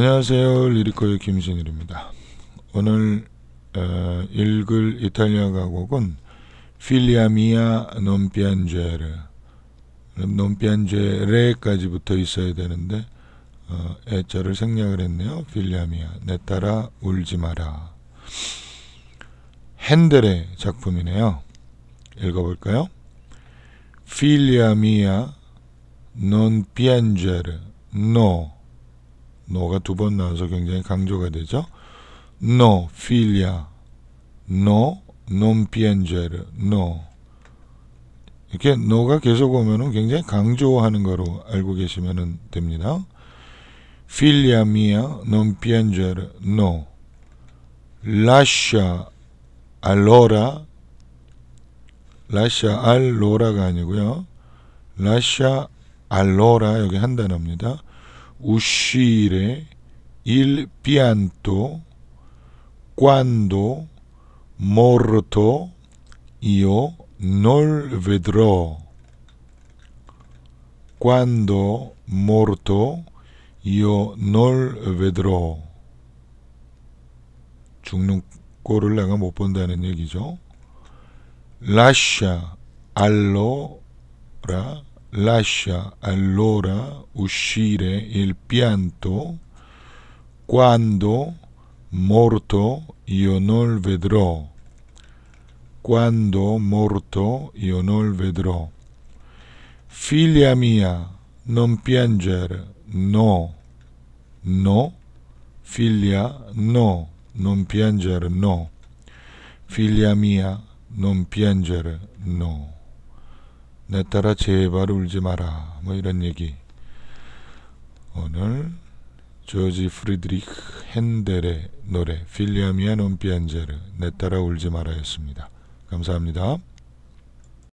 안녕하세요. 리리코의 김신일입니다. 오늘 어, 읽을 이탈리아 가곡은 필리아 미아 논피안제르 논피안제레까지 붙어 있어야 되는데 어, 애자를 생략을 했네요. 필리아 미아 내 딸아 울지 마라 핸델의 작품이네요. 읽어볼까요? 필리아 미아 논피안 a non no. no가 두 번 나와서 굉장히 강조가 되죠. no filia, no non piangere, no 이렇게 no가 계속 오면은 굉장히 강조하는 거로 알고 계시면 됩니다. filia mia non piangere, no lascia allora lascia allora가 아니고요. lascia allora 여기 한 단어입니다. uscire il pianto quando morto io non vedrò. Quando morto io non vedrò. 죽는 꼴을 내가 못 본다는 얘기죠. lascia allora Lascia allora uscire il pianto quando morto io non vedrò. Quando morto io non vedrò. Figlia mia, non piangere, no, no, figlia, no, non piangere, no, figlia mia, non piangere, no. 내 딸아 제발 울지 마라 뭐 이런 얘기 오늘 조지 프리드리히 핸델의 노래 필리아미안 온피안제르 내 딸아 울지 마라였습니다. 감사합니다.